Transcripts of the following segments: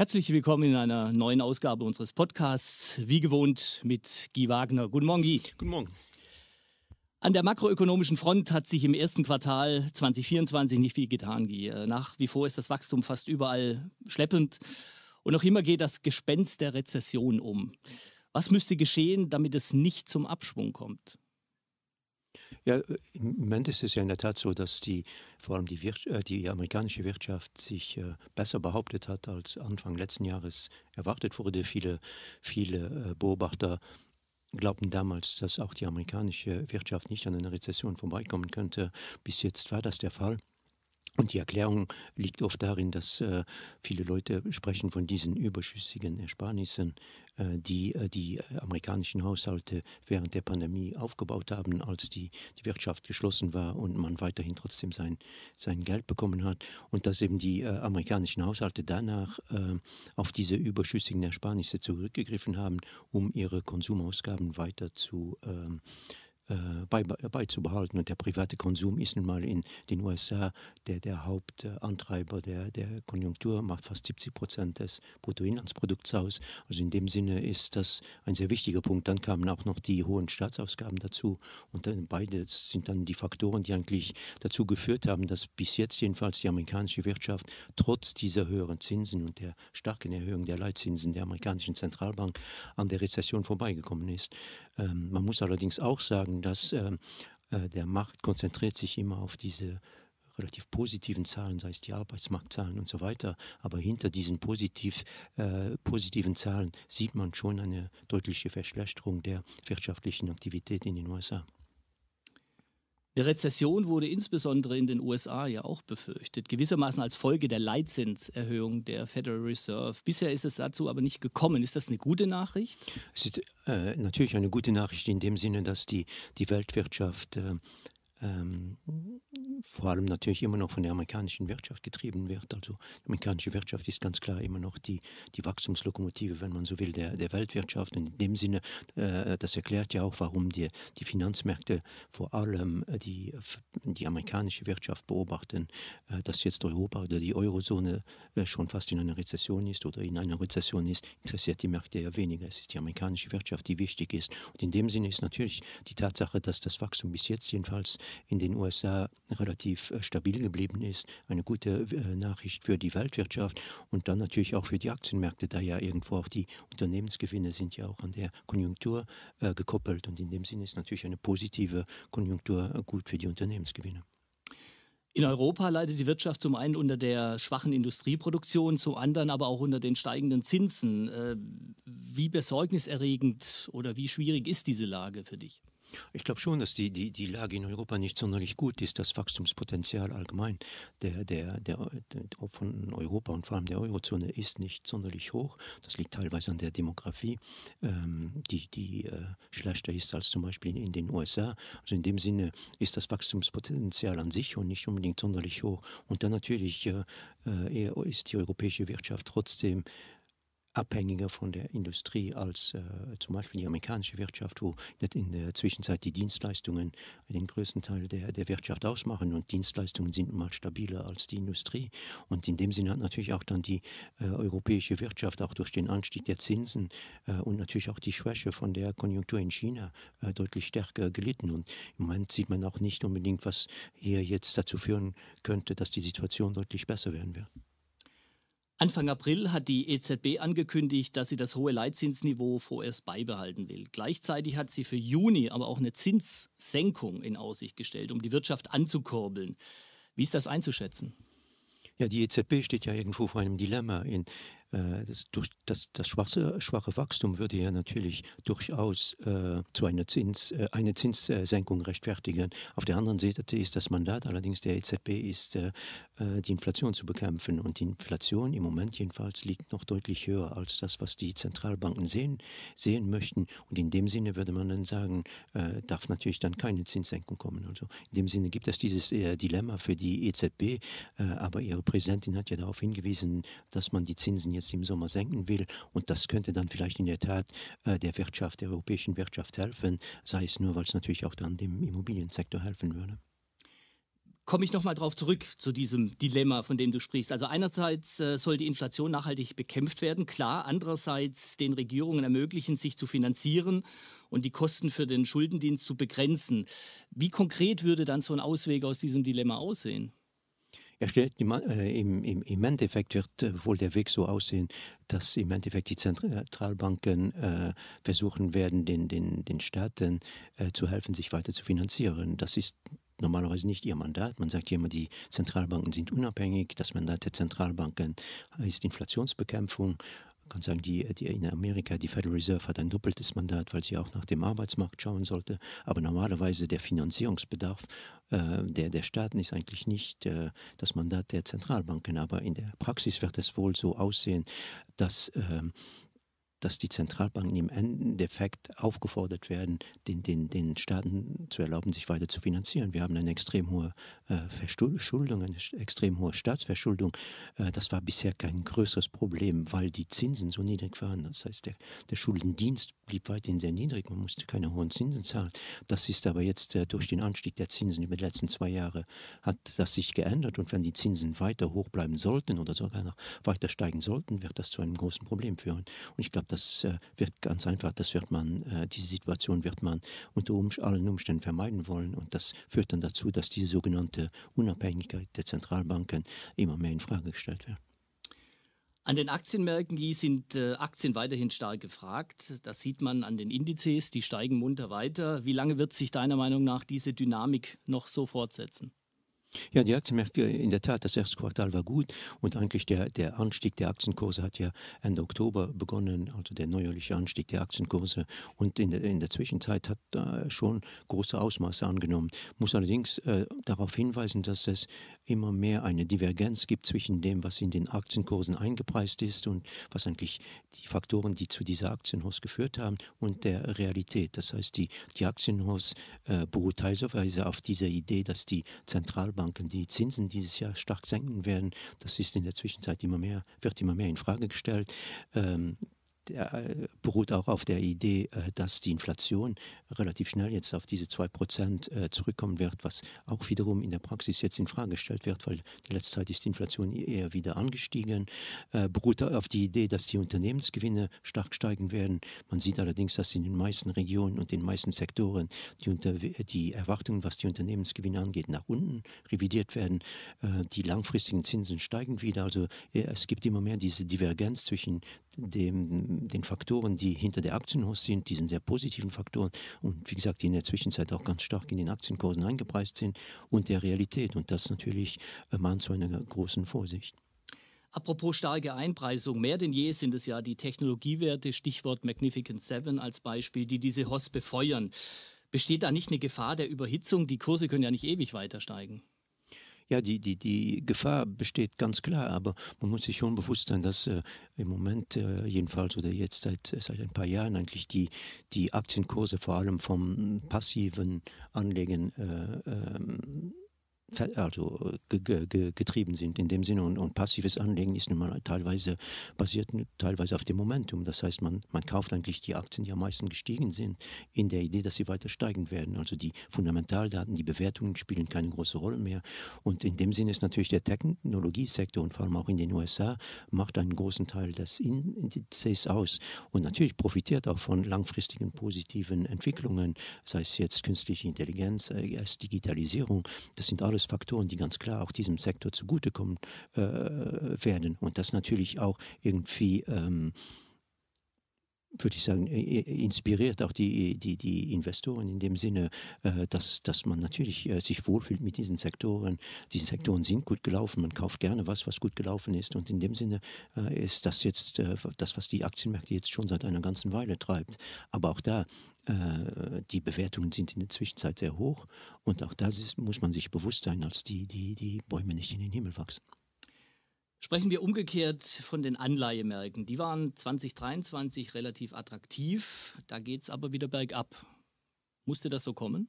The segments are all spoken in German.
Herzlich willkommen in einer neuen Ausgabe unseres Podcasts, wie gewohnt mit Guy Wagner. Guten Morgen, Guy. Guten Morgen. An der makroökonomischen Front hat sich im ersten Quartal 2024 nicht viel getan, Guy. Nach wie vor ist das Wachstum fast überall schleppend und noch immer geht das Gespenst der Rezession um. Was müsste geschehen, damit es nicht zum Abschwung kommt? Ja, äh, im Moment ist es ja in der Tat so, dass die, vor allem die, Wirtschaft, äh, die amerikanische Wirtschaft sich äh, besser behauptet hat, als Anfang letzten Jahres erwartet wurde. Viele, viele Beobachter glaubten damals, dass auch die amerikanische Wirtschaft nicht an einer Rezession vorbeikommen könnte. Bis jetzt war das der Fall. Und die Erklärung liegt oft darin, dass äh, viele Leute sprechen von diesen überschüssigen Ersparnissen, äh, die äh, die äh, amerikanischen Haushalte während der Pandemie aufgebaut haben, als die, die Wirtschaft geschlossen war und man weiterhin trotzdem sein, sein Geld bekommen hat. Und dass eben die äh, amerikanischen Haushalte danach äh, auf diese überschüssigen Ersparnisse zurückgegriffen haben, um ihre Konsumausgaben weiter zu ähm, äh, beizubehalten. Und der private Konsum ist nun mal in den USA der, der Hauptantreiber der, der Konjunktur, macht fast 70 Prozent des Bruttoinlandsprodukts aus. Also in dem Sinne ist das ein sehr wichtiger Punkt. Dann kamen auch noch die hohen Staatsausgaben dazu. Und dann beide sind dann die Faktoren, die eigentlich dazu geführt haben, dass bis jetzt jedenfalls die amerikanische Wirtschaft trotz dieser höheren Zinsen und der starken Erhöhung der Leitzinsen der amerikanischen Zentralbank an der Rezession vorbeigekommen ist. Ähm, man muss allerdings auch sagen, dass ähm, äh, der Markt konzentriert sich immer auf diese relativ positiven Zahlen, sei es die Arbeitsmarktzahlen und so weiter. Aber hinter diesen positiv, äh, positiven Zahlen sieht man schon eine deutliche Verschlechterung der wirtschaftlichen Aktivität in den USA. Eine Rezession wurde insbesondere in den USA ja auch befürchtet, gewissermaßen als Folge der Leitzinserhöhung der Federal Reserve. Bisher ist es dazu aber nicht gekommen. Ist das eine gute Nachricht? Es ist äh, natürlich eine gute Nachricht in dem Sinne, dass die, die Weltwirtschaft äh, ähm, vor allem natürlich immer noch von der amerikanischen Wirtschaft getrieben wird. Also die amerikanische Wirtschaft ist ganz klar immer noch die, die Wachstumslokomotive, wenn man so will, der, der Weltwirtschaft. Und in dem Sinne, äh, das erklärt ja auch, warum die, die Finanzmärkte vor allem äh, die, die amerikanische Wirtschaft beobachten, äh, dass jetzt Europa oder die Eurozone äh, schon fast in einer Rezession ist oder in einer Rezession ist, interessiert die Märkte ja weniger. Es ist die amerikanische Wirtschaft, die wichtig ist. Und in dem Sinne ist natürlich die Tatsache, dass das Wachstum bis jetzt jedenfalls in den USA relativ äh, stabil geblieben ist. Eine gute äh, Nachricht für die Weltwirtschaft und dann natürlich auch für die Aktienmärkte, da ja irgendwo auch die Unternehmensgewinne sind ja auch an der Konjunktur äh, gekoppelt. Und in dem Sinne ist natürlich eine positive Konjunktur gut für die Unternehmensgewinne. In Europa leidet die Wirtschaft zum einen unter der schwachen Industrieproduktion, zum anderen aber auch unter den steigenden Zinsen. Wie besorgniserregend oder wie schwierig ist diese Lage für dich? Ich glaube schon, dass die, die, die Lage in Europa nicht sonderlich gut ist. Das Wachstumspotenzial allgemein der, der, der, der, von Europa und vor allem der Eurozone ist nicht sonderlich hoch. Das liegt teilweise an der Demografie, ähm, die, die äh, schlechter ist als zum Beispiel in, in den USA. Also in dem Sinne ist das Wachstumspotenzial an sich und nicht unbedingt sonderlich hoch. Und dann natürlich äh, äh ist die europäische Wirtschaft trotzdem abhängiger von der Industrie als äh, zum Beispiel die amerikanische Wirtschaft, wo in der Zwischenzeit die Dienstleistungen den größten Teil der, der Wirtschaft ausmachen und Dienstleistungen sind mal stabiler als die Industrie. Und in dem Sinne hat natürlich auch dann die äh, europäische Wirtschaft auch durch den Anstieg der Zinsen äh, und natürlich auch die Schwäche von der Konjunktur in China äh, deutlich stärker gelitten. Und im Moment sieht man auch nicht unbedingt, was hier jetzt dazu führen könnte, dass die Situation deutlich besser werden wird. Anfang April hat die EZB angekündigt, dass sie das hohe Leitzinsniveau vorerst beibehalten will. Gleichzeitig hat sie für Juni aber auch eine Zinssenkung in Aussicht gestellt, um die Wirtschaft anzukurbeln. Wie ist das einzuschätzen? Ja, die EZB steht ja irgendwo vor einem Dilemma. In äh, das, durch das, das schwache, schwache Wachstum würde ja natürlich durchaus äh, zu einer Zins, äh, eine Zinssenkung rechtfertigen. Auf der anderen Seite ist das Mandat allerdings der EZB ist, äh, äh, die Inflation zu bekämpfen. Und die Inflation im Moment jedenfalls liegt noch deutlich höher als das, was die Zentralbanken sehen, sehen möchten. Und in dem Sinne würde man dann sagen, äh, darf natürlich dann keine Zinssenkung kommen. Also in dem Sinne gibt es dieses Dilemma für die EZB. aber ihre Präsidentin hat ja darauf hingewiesen, dass man die Zinsen jetzt jetzt im Sommer senken will. Und das könnte dann vielleicht in der Tat äh, der Wirtschaft, der europäischen Wirtschaft helfen, sei es nur, weil es natürlich auch dann dem Immobiliensektor helfen würde komme ich nochmal darauf zurück zu diesem Dilemma, von dem du sprichst. Also einerseits äh, soll die Inflation nachhaltig bekämpft werden, klar. Andererseits den Regierungen ermöglichen, sich zu finanzieren und die Kosten für den Schuldendienst zu begrenzen. Wie konkret würde dann so ein Ausweg aus diesem Dilemma aussehen? stellt äh, im, im, im, Endeffekt wird äh, wohl der Weg so aussehen, dass im Endeffekt die Zentralbanken äh, versuchen werden, den, den, den Staaten äh, zu helfen, sich weiter zu finanzieren. Das ist normalerweise nicht ihr Mandat. Man sagt ja immer, die Zentralbanken sind unabhängig. Das Mandat der Zentralbanken ist Inflationsbekämpfung kann sagen, die, die in Amerika, die Federal Reserve hat ein doppeltes Mandat, weil sie auch nach dem Arbeitsmarkt schauen sollte. Aber normalerweise der Finanzierungsbedarf äh, der, der Staaten ist eigentlich nicht äh, das Mandat der Zentralbanken. Aber in der Praxis wird es wohl so aussehen, dass ähm, dass die Zentralbanken im Endeffekt aufgefordert werden, den, den, den Staaten zu erlauben, sich weiter zu finanzieren. Wir haben eine extrem hohe äh, Verschuldung, eine extrem hohe Staatsverschuldung. Äh, das war bisher kein größeres Problem, weil die Zinsen so niedrig waren. Das heißt, der, der Schuldendienst blieb weiterhin sehr niedrig. Man musste keine hohen Zinsen zahlen. Das ist aber jetzt äh, durch den Anstieg der Zinsen über die letzten zwei Jahre hat das sich geändert. Und wenn die Zinsen weiter hoch bleiben sollten oder sogar noch weiter steigen sollten, wird das zu einem großen Problem führen. Und ich glaube, das äh, wird ganz einfach, das wird man, äh, diese Situation wird man unter um, allen Umständen vermeiden wollen. Und das führt dann dazu, dass diese sogenannte Unabhängigkeit der Zentralbanken immer mehr in Frage gestellt wird. An den Aktienmärkten sind äh, Aktien weiterhin stark gefragt. Das sieht man an den Indizes, die steigen munter weiter. Wie lange wird sich deiner Meinung nach diese Dynamik noch so fortsetzen? Ja, die Aktienmärkte äh, in der Tat, das erste Quartal war gut und eigentlich der, der Anstieg der Aktienkurse hat ja Ende Oktober begonnen, also der neuerliche Anstieg der Aktienkurse und in der, in der Zwischenzeit hat da schon große Ausmaße angenommen. Muss allerdings äh, darauf hinweisen, dass es immer mehr eine Divergenz gibt zwischen dem, was in den Aktienkursen eingepreist ist und was eigentlich die Faktoren, die zu dieser Aktienhaus geführt haben und der Realität. Das heißt, die, die Aktienhaus äh, beruht teilweise auf dieser Idee, dass die Zentralbank Notenbanken die Zinsen dieses Jahr stark senken werden. Das ist in der Zwischenzeit immer mehr, wird immer mehr in Frage gestellt. Ähm, der äh, beruht auch auf der Idee, äh, dass die Inflation relativ schnell jetzt auf diese 2% äh, zurückkommen wird, was auch wiederum in der Praxis jetzt in Frage gestellt wird, weil in letzter Zeit ist die Inflation e-, eher wieder angestiegen. Beruht auf die Idee, dass die Unternehmensgewinne stark steigen werden. Man sieht allerdings, dass in den meisten Regionen und in den meisten Sektoren die, Unter die Erwartungen, was die Unternehmensgewinne angeht, nach unten revidiert werden. Die langfristigen Zinsen steigen wieder. Also es gibt immer mehr diese Divergenz zwischen dem, den Faktoren, die hinter der Aktienhaus sind, diesen sehr positiven Faktoren und wie gesagt, die in der Zwischenzeit auch ganz stark in den Aktienkursen eingepreist sind und der Realität. Und das natürlich äh, mahnt zu einer großen Vorsicht. Apropos starke Einpreisung, mehr denn je sind es ja die Technologiewerte, Stichwort Magnificent Seven als Beispiel, die diese Hoss befeuern. Besteht da nicht eine Gefahr der Überhitzung? Die Kurse können ja nicht ewig weiter steigen. Ja, die, die, die Gefahr besteht ganz klar, aber man muss sich schon bewusst sein, dass äh, im Moment äh, jedenfalls oder jetzt seit, seit ein paar Jahren eigentlich die, die Aktienkurse vor allem vom passiven Anlegen äh, ähm, also getrieben sind in dem Sinne. Und, und passives Anlegen ist nun mal teilweise basiert teilweise auf dem Momentum. Das heißt, man, man kauft eigentlich die Aktien, die am meisten gestiegen sind, in der Idee, dass sie weiter steigen werden. Also die Fundamentaldaten, die Bewertungen spielen keine große Rolle mehr. Und in dem Sinne ist natürlich der Technologiesektor und vor allem auch in den USA macht einen großen Teil des Indizes aus. Und natürlich profitiert auch von langfristigen positiven Entwicklungen, sei es jetzt künstliche Intelligenz, sei es Digitalisierung. Das sind alles alles Faktoren, die ganz klar auch diesem Sektor zugutekommen äh, werden. Und das natürlich auch irgendwie. Ähm, würde ich sagen, inspiriert auch die, die, die Investoren in dem Sinne, äh, dass, dass man natürlich äh, sich wohlfühlt mit diesen Sektoren. Diese Sektoren sind gut gelaufen, man kauft gerne was, was gut gelaufen ist. Und in dem Sinne äh, ist das jetzt das, was die Aktienmärkte jetzt schon seit einer ganzen Weile treibt. Aber auch da äh, die Bewertungen sind in der Zwischenzeit sehr hoch und auch das ist, muss man sich bewusst sein, als die, die, die Bäume nicht in den Himmel wachsen. Sprechen wir umgekehrt von den Anleihemärkten. Die waren 2023 relativ attraktiv, da geht es aber wieder bergab. Musste das so kommen?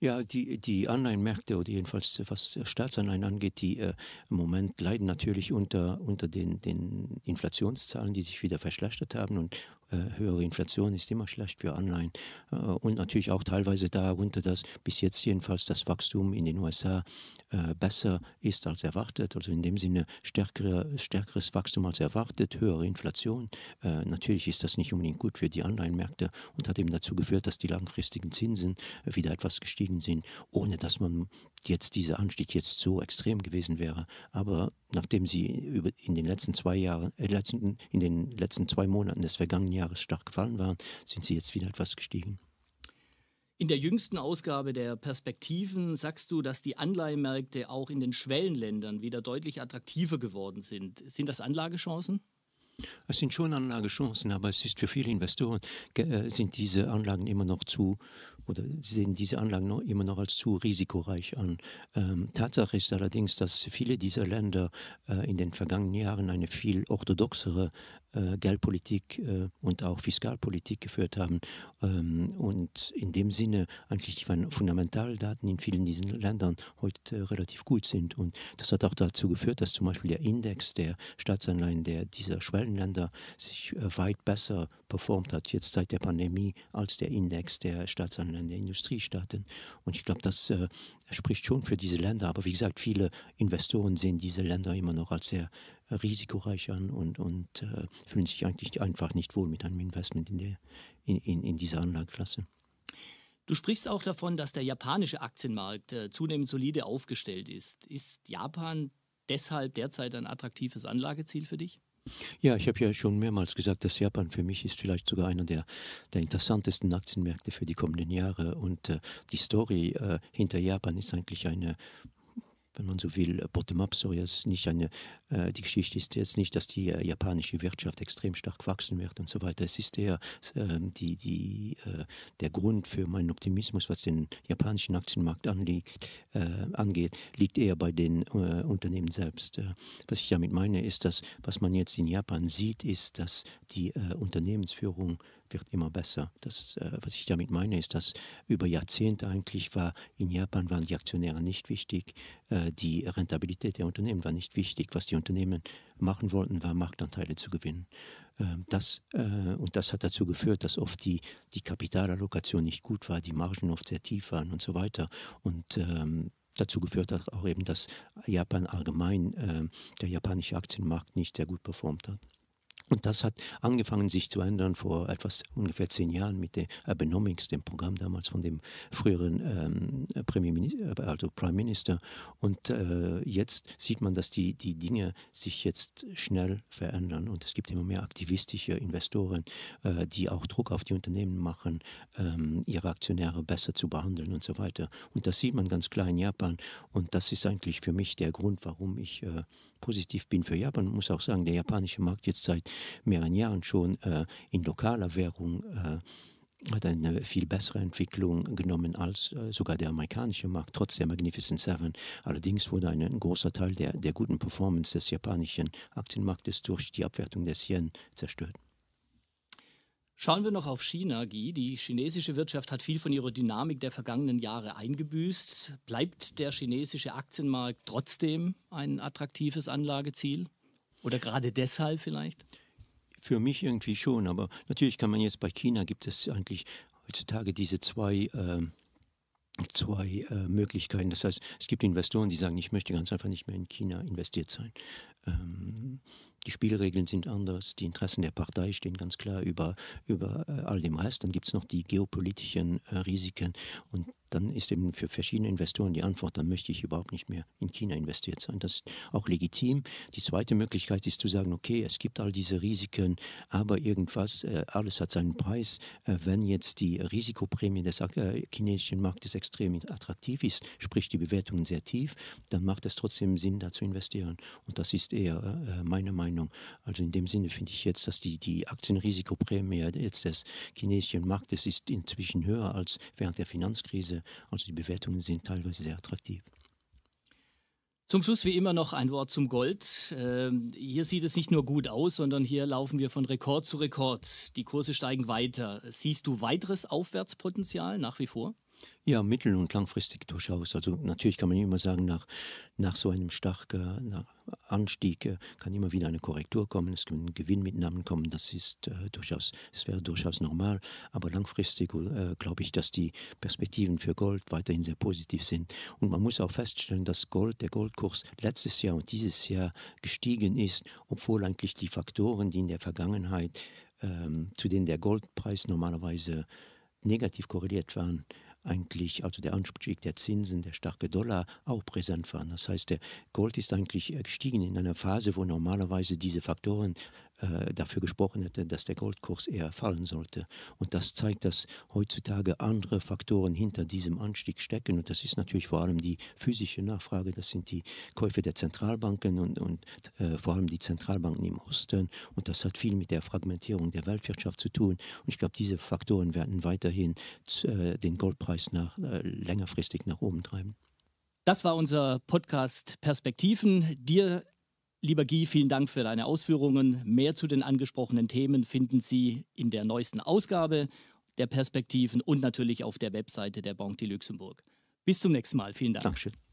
Ja, die, die Anleihenmärkte oder jedenfalls was Staatsanleihen angeht, die äh, im Moment leiden natürlich unter, unter den, den Inflationszahlen, die sich wieder verschlechtert haben. Und äh, höhere Inflation ist immer schlecht für Anleihen. Äh, und natürlich auch teilweise darunter, dass bis jetzt jedenfalls das Wachstum in den USA äh, besser ist als erwartet. Also in dem Sinne stärkere, stärkeres Wachstum als erwartet, höhere Inflation. Äh, natürlich ist das nicht unbedingt gut für die Anleihenmärkte und hat eben dazu geführt, dass die langfristigen Zinsen äh, wieder etwas gestiegen geblieben sind, ohne dass man jetzt dieser Anstieg jetzt so extrem gewesen wäre. Aber nachdem sie über, in den letzten zwei Jahren, äh, letzten, in den letzten zwei Monaten des vergangenen Jahres stark gefallen waren, sind sie jetzt wieder etwas gestiegen. In der jüngsten Ausgabe der Perspektiven sagst du, dass die Anleihemärkte auch in den Schwellenländern wieder deutlich attraktiver geworden sind. Sind das Anlagechancen? Es sind schon Anlagechancen, aber es ist für viele Investoren, äh, sind diese Anlagen immer noch zu oder sehen diese Anlagen noch, immer noch als zu risikoreich an. Ähm, Tatsache ist allerdings, dass viele dieser Länder äh, in den vergangenen Jahren eine viel orthodoxere äh, Geldpolitik äh, und auch Fiskalpolitik geführt haben. Ähm, und in dem Sinne eigentlich die Fundamentaldaten in vielen diesen Ländern heute relativ gut sind. Und das hat auch dazu geführt, dass zum Beispiel der Index der Staatsanleihen der dieser Schwellenländer sich äh, weit besser performt hat jetzt seit der Pandemie als der Index der Staatsanleihen der Industriestaaten. Und ich glaube, das spricht schon für diese Länder. Aber wie gesagt, viele Investoren sehen diese Länder immer noch als sehr risikoreich an und, und äh, fühlen sich eigentlich einfach nicht wohl mit einem Investment in, der, in, in, in dieser Anlageklasse. Du sprichst auch davon, dass der japanische Aktienmarkt äh, zunehmend solide aufgestellt ist. Ist Japan deshalb derzeit ein attraktives Anlageziel für dich? Ja, ich habe ja schon mehrmals gesagt, dass Japan für mich ist vielleicht sogar einer der, der interessantesten Aktienmärkte für die kommenden Jahre. Und äh, die Story äh, hinter Japan ist eigentlich eine wenn man so will, äh, Bottom-up-Psoriasis also äh, die Geschichte ist jetzt nicht, dass die äh, japanische Wirtschaft extrem stark wachsen wird und so weiter. Es ist eher äh, die, die, äh, der Grund für meinen Optimismus, was den japanischen Aktienmarkt anliegt, äh, angeht, liegt eher bei den Unternehmen selbst. was ich damit meine, ist, dass was man jetzt in Japan sieht, ist, dass die Unternehmensführung wird immer besser. Das, äh, was ich damit meine, ist, dass über Jahrzehnte eigentlich war, in Japan waren die Aktionäre nicht wichtig, äh, die Rentabilität der Unternehmen war nicht wichtig. Was die Unternehmen machen wollten, war Marktanteile zu gewinnen. Ähm, das, äh, und das hat dazu geführt, dass oft die, die Kapitalallokation nicht gut war, die Margen oft sehr tief waren und so weiter. Und ähm, dazu geführt hat auch eben, dass Japan allgemein, äh, der japanische Aktienmarkt nicht sehr gut performt hat. Und das hat angefangen, sich zu ändern vor etwas ungefähr zehn Jahren mit der Abenomics, äh, dem Programm damals von dem früheren ähm, Premierminister, äh, also Prime Minister. Und äh, jetzt sieht man, dass die, die Dinge sich jetzt schnell verändern und es gibt immer mehr aktivistische Investoren, äh, die auch Druck auf die Unternehmen machen, ähm, ihre Aktionäre besser zu behandeln und so weiter. Und das sieht man ganz klar in Japan und das ist eigentlich für mich der Grund, warum ich äh, positiv bin für Japan. muss auch sagen, der japanische Markt jetzt seit mehreren Jahren schon äh, in lokaler Währung äh, hat eine viel bessere Entwicklung genommen als äh, sogar der amerikanische Markt, trotz der Magnificent Seven. Allerdings wurde ein, ein großer Teil der, der guten Performance des japanischen Aktienmarktes durch die Abwertung des Yen zerstört. Schauen wir noch auf China, Guy. Die chinesische Wirtschaft hat viel von ihrer Dynamik der vergangenen Jahre eingebüßt. Bleibt der chinesische Aktienmarkt trotzdem ein attraktives Anlageziel? Oder gerade deshalb vielleicht? Für mich irgendwie schon, aber natürlich kann man jetzt bei China gibt es eigentlich heutzutage diese zwei äh zwei äh, Möglichkeiten. Das heißt, es gibt Investoren, die sagen, ich möchte ganz einfach nicht mehr in China investiert sein ähm, die Spielregeln sind anders, die Interessen der Partei stehen ganz klar über, über äh, all dem Rest. Dann gibt es noch die geopolitischen äh, Risiken und dann ist eben für verschiedene Investoren die Antwort, dann möchte ich überhaupt nicht mehr in China investiert sein. Das ist auch legitim. Die zweite Möglichkeit ist zu sagen, okay, es gibt all diese Risiken, aber irgendwas, äh, alles hat seinen Preis. Äh, wenn jetzt die Risikoprämie des äh, chinesischen Marktes extrem attraktiv ist, sprich die Bewertungen sehr tief, dann macht es trotzdem Sinn, da zu investieren. Und das ist eher äh, meine Meinung. Also in dem Sinne finde ich jetzt, dass die, die Aktienrisikoprämie jetzt des chinesischen Marktes ist inzwischen höher als während der Finanzkrise. Also die Bewertungen sind teilweise sehr attraktiv. Zum Schluss wie immer noch ein Wort zum Gold. Ähm, hier sieht es nicht nur gut aus, sondern hier laufen wir von Rekord zu Rekord. Die Kurse steigen weiter. Siehst du weiteres Aufwärtspotenzial nach wie vor? Ja, mittel- und langfristig durchaus. Also natürlich kann man immer sagen, nach, nach so einem starken äh, Anstieg äh, kann immer wieder eine Korrektur kommen, es können Gewinnmitnahmen kommen, das ist äh, durchaus, es wäre durchaus normal. Aber langfristig äh, glaube ich, dass die Perspektiven für Gold weiterhin sehr positiv sind. Und man muss auch feststellen, dass Gold, der Goldkurs letztes Jahr und dieses Jahr gestiegen ist, obwohl eigentlich die Faktoren, die in der Vergangenheit, ähm, zu denen der Goldpreis normalerweise negativ korreliert waren, eigentlich, also der Anstieg der Zinsen, der starke Dollar auch präsent waren. Das heißt, der Gold ist eigentlich äh, gestiegen in einer Phase, wo normalerweise diese Faktoren äh, dafür gesprochen hätte, dass der Goldkurs eher fallen sollte. Und das zeigt, dass heutzutage andere Faktoren hinter diesem Anstieg stecken. Und das ist natürlich vor allem die physische Nachfrage, das sind die Käufe der Zentralbanken und, und äh, vor allem die Zentralbanken im Osten. Und das hat viel mit der Fragmentierung der Weltwirtschaft zu tun. Und ich glaube, diese Faktoren werden weiterhin äh, den Goldpreis nach, äh, längerfristig nach oben treiben. Das war unser Podcast Perspektiven. Dir Lieber Guy, vielen Dank für deine Ausführungen. Mehr zu den angesprochenen Themen finden Sie in der neuesten Ausgabe der Perspektiven und natürlich auf der Webseite der Bank die Luxemburg. Bis zum nächsten Mal. Vielen Dank. Dankeschön.